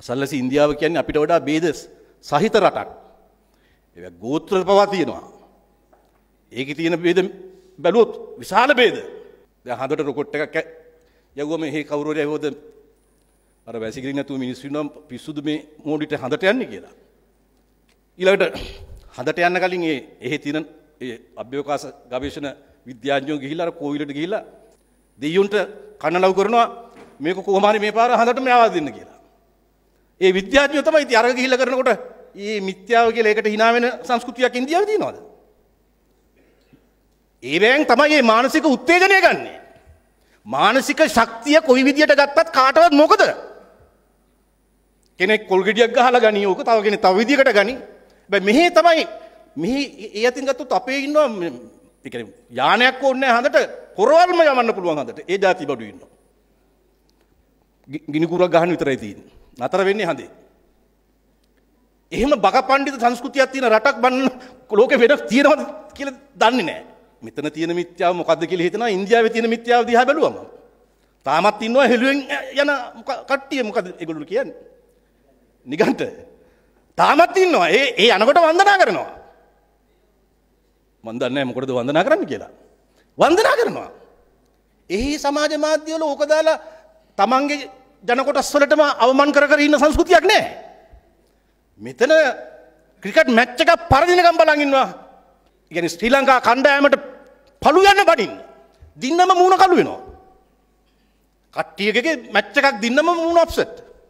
අසල්ලස ඉන්දියාව කියන්නේ අපිට වඩා බේදස් සහිත රටක්. ඒ ගෝත්‍ර පවා තියෙනවා. ඒක තියෙන බේද බැලුවොත් විශාල බේද. දැන් හඳට රොකට් එකක් යවුවම මේ කවුරුරි ඇවිත් අර වැසිකිලි නැතුව මිනිස්සු ඉන්නවා පිස්සුදු මේ මෝඩිට හඳට යන්නේ කියලා. ඊළඟට හඳට යන්න කලින් ඒ එහෙ තියෙන ඒ අභ්‍යවකාශ ගවේෂණ විද්‍යාඥයෝ ගිහිල්ලා අර කෝවිලට ගිහිල්ලා දෙයියොන්ට කනලව් කරනවා මේක කොහොම හරි මේ පාර හඳටම යවා දෙන්න කියලා. ඒ විද්‍යාඥයෝ තමයි ඉතින් අරගෙන ගිහිල්ලා කරනකොට මේ මිත්‍යාව කියලා ඒකට hina වෙන සංස්කෘතියක් ඉන්දියාවේ තියෙනවද? ඒ වෙන් තමයි මේ මානසික උත්තේජනය ගන්නෙ. මානසික ශක්තිය කොයි විදියට ගත්තත් කාටවත් මොකද? කෙනෙක් කොල් ගෙඩියක් ගහලා ගනී ඕක තව කෙනෙක් තව විදියකට ගනී. හැබැයි මෙහි තමයි මෙහි ඒ අතින් ගත්තොත් අපේ ඉන්නවා ඒ කියන්නේ යානයක් ඕනේ නැහැ හඳට පොරවල්ම යවන්න පුළුවන් හඳට. ඒ જાති බඩු ඉන්නවා. ගිනි කුරක් ගහන්න විතරයි තියෙන්නේ. නතර වෙන්නේ හඳේ. එහෙම බක පණ්ඩිත සංස්කෘතියක් තියෙන රටක් බන්න ලෝකෙ වෙන තියෙනවද කියලා දන්නේ නැහැ. මෙතන තියෙන මිත්‍යාව මොකද්ද කියලා හිතනවා ඉන්දියාවේ තියෙන මිත්‍යාව දිහා බැලුවම. තාමත් ඉන්නවා හෙළුවෙන් යන කට්ටිය මොකද ඒගොල්ලෝ කියන්නේ? නිගන්ට. තාමත් ඉන්නවා. ඒ ඒ යනකොට වන්දනා කරනවා. මන් දන්නේ මොකටද වන්දනා කරන්න කියලා. වන්දනා කරනවා. එහි සමාජ මාධ්‍යවල ඕක දාලා තමන්ගේ ජනකොටස්වලටම අවමන් කර ඉන්න සංස්කෘතියක් නෑ. මෙතන ක්‍රිකට් මැච්ච එක පරදිනකම් බලගන්නවා ගැන ශ්‍රී ලංකා කණ්ඩෑමට පළු යන්න බඩින් දින්නම මූුණ කලු වෙනවා. කට්ටියගේ මැච්ච එකක් දින්නම මූුණ අපසට.